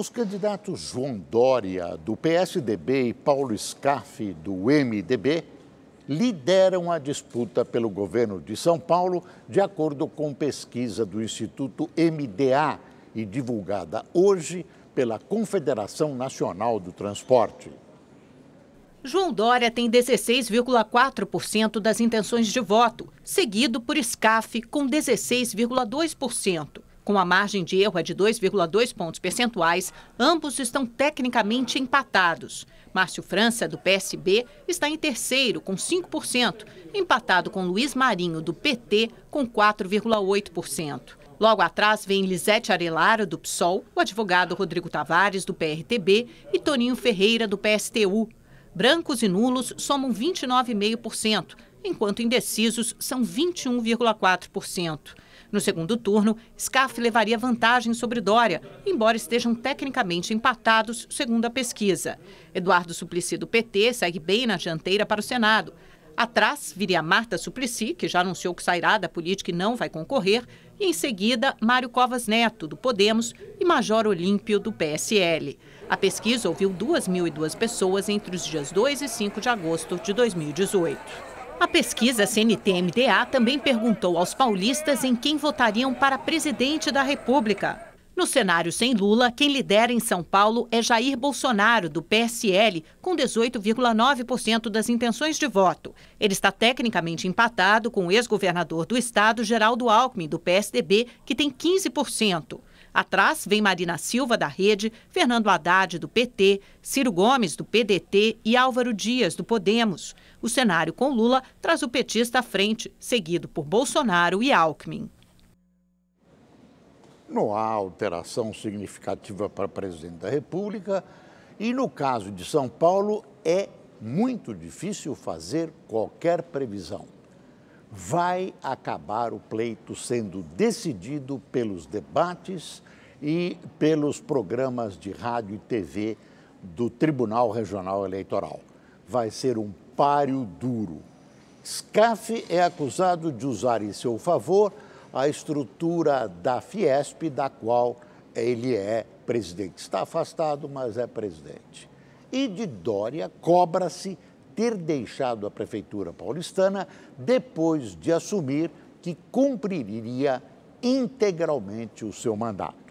Os candidatos João Dória, do PSDB, e Paulo Scaff, do MDB, lideram a disputa pelo governo de São Paulo, de acordo com pesquisa do Instituto MDA e divulgada hoje pela Confederação Nacional do Transporte. João Dória tem 16,4% das intenções de voto, seguido por SCAF, com 16,2%. Com a margem de erro é de 2,2 pontos percentuais, ambos estão tecnicamente empatados. Márcio França, do PSB, está em terceiro, com 5%, empatado com Luiz Marinho, do PT, com 4,8%. Logo atrás vem Lisete Arelara, do PSOL, o advogado Rodrigo Tavares, do PRTB, e Toninho Ferreira, do PSTU. Brancos e nulos somam 29,5%, enquanto indecisos são 21,4%. No segundo turno, Scaff levaria vantagem sobre Dória, embora estejam tecnicamente empatados, segundo a pesquisa. Eduardo Suplicy do PT segue bem na dianteira para o Senado. Atrás viria Marta Suplicy, que já anunciou que sairá da política e não vai concorrer, e em seguida Mário Covas Neto, do Podemos, e Major Olímpio, do PSL. A pesquisa ouviu 2.002 pessoas entre os dias 2 e 5 de agosto de 2018. A pesquisa CNTMDA também perguntou aos paulistas em quem votariam para presidente da República. No cenário sem Lula, quem lidera em São Paulo é Jair Bolsonaro, do PSL, com 18,9% das intenções de voto. Ele está tecnicamente empatado com o ex-governador do estado, Geraldo Alckmin, do PSDB, que tem 15%. Atrás vem Marina Silva, da Rede, Fernando Haddad, do PT, Ciro Gomes, do PDT e Álvaro Dias, do Podemos. O cenário com Lula traz o petista à frente, seguido por Bolsonaro e Alckmin. Não há alteração significativa para presidente da República. E no caso de São Paulo, é muito difícil fazer qualquer previsão vai acabar o pleito sendo decidido pelos debates e pelos programas de rádio e TV do Tribunal Regional Eleitoral. Vai ser um páreo duro. SCAF é acusado de usar em seu favor a estrutura da Fiesp, da qual ele é presidente. Está afastado, mas é presidente. E de Dória cobra-se ter deixado a Prefeitura paulistana depois de assumir que cumpriria integralmente o seu mandato.